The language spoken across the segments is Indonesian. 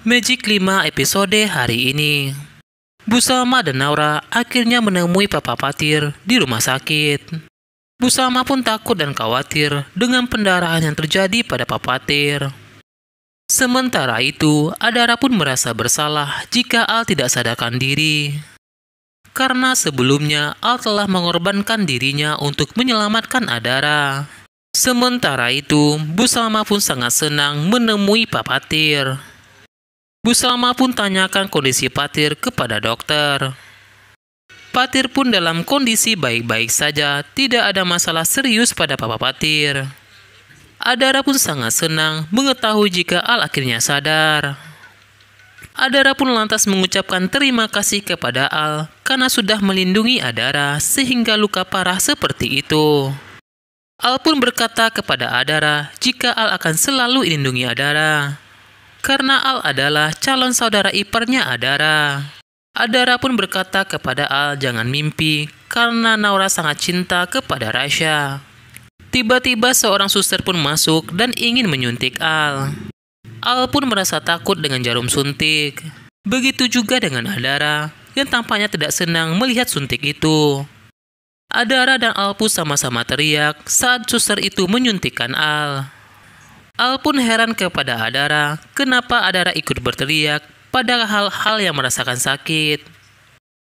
Magic 5 episode hari ini. Bu Salma dan Naura akhirnya menemui Papa Patir di rumah sakit. Bu Salma pun takut dan khawatir dengan pendarahan yang terjadi pada Papa Patir. Sementara itu, Adara pun merasa bersalah jika Al tidak sadarkan diri. Karena sebelumnya Al telah mengorbankan dirinya untuk menyelamatkan Adara. Sementara itu, Bu Salma pun sangat senang menemui Papa Patir. Bu Salma pun tanyakan kondisi Patir kepada dokter. Patir pun dalam kondisi baik-baik saja, tidak ada masalah serius pada Papa Patir. Adara pun sangat senang mengetahui jika Al akhirnya sadar. Adara pun lantas mengucapkan terima kasih kepada Al karena sudah melindungi Adara sehingga luka parah seperti itu. Al pun berkata kepada Adara jika Al akan selalu lindungi Adara karena Al adalah calon saudara iparnya Adara. Adara pun berkata kepada Al jangan mimpi karena Naura sangat cinta kepada Rasha. Tiba-tiba seorang suster pun masuk dan ingin menyuntik Al. Al pun merasa takut dengan jarum suntik. Begitu juga dengan Adara yang tampaknya tidak senang melihat suntik itu. Adara dan Al pun sama-sama teriak saat suster itu menyuntikkan Al. Al pun heran kepada Adara, kenapa Adara ikut berteriak pada hal-hal yang merasakan sakit.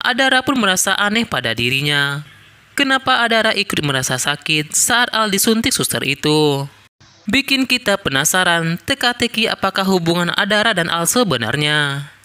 Adara pun merasa aneh pada dirinya. Kenapa Adara ikut merasa sakit saat Al disuntik suster itu? Bikin kita penasaran teka-teki apakah hubungan Adara dan Al sebenarnya.